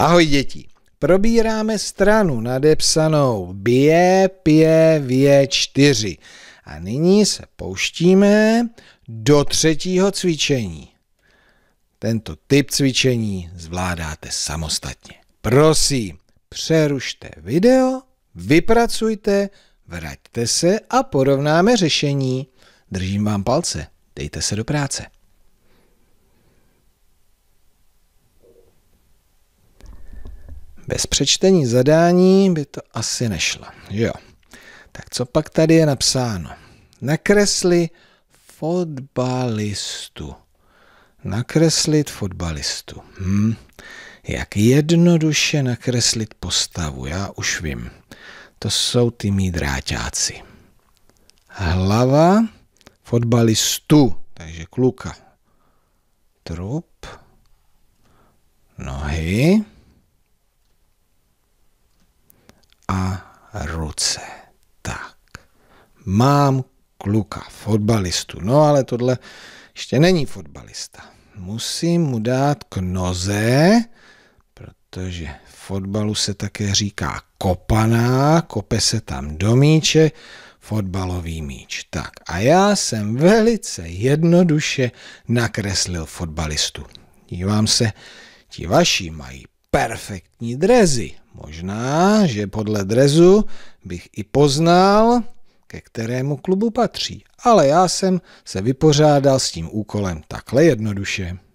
Ahoj děti. Probíráme stranu nadepsanou bě, pě, vě, čtyři. A nyní se pouštíme do třetího cvičení. Tento typ cvičení zvládáte samostatně. Prosím, přerušte video, vypracujte, vraťte se a porovnáme řešení. Držím vám palce, dejte se do práce. Bez přečtení zadání by to asi nešlo. Jo. Tak co pak tady je napsáno? Nakresli fotbalistu. Nakreslit fotbalistu. Hm. Jak jednoduše nakreslit postavu, já už vím. To jsou ty mý dráťáci. Hlava fotbalistu, takže kluka. Trup, nohy, ruce. Tak, mám kluka, fotbalistu, no ale tohle ještě není fotbalista. Musím mu dát k noze, protože v fotbalu se také říká kopaná, kope se tam do míče, fotbalový míč. Tak a já jsem velice jednoduše nakreslil fotbalistu. Dívám se, ti vaši mají perfektní drezy, Možná, že podle drezu bych i poznal, ke kterému klubu patří, ale já jsem se vypořádal s tím úkolem takhle jednoduše.